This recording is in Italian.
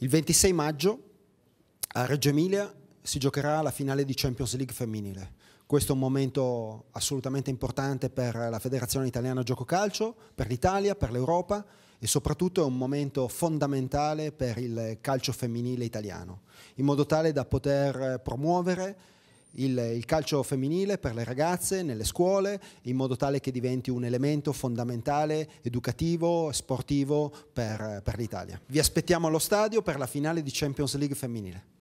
Il 26 maggio a Reggio Emilia si giocherà la finale di Champions League femminile. Questo è un momento assolutamente importante per la Federazione Italiana Gioco Calcio, per l'Italia, per l'Europa e soprattutto è un momento fondamentale per il calcio femminile italiano, in modo tale da poter promuovere il, il, calcio femminile per le ragazze nelle scuole in modo tale che diventi un elemento fondamentale, educativo, sportivo per, per l'Italia. Vi aspettiamo allo stadio per la finale di Champions League femminile.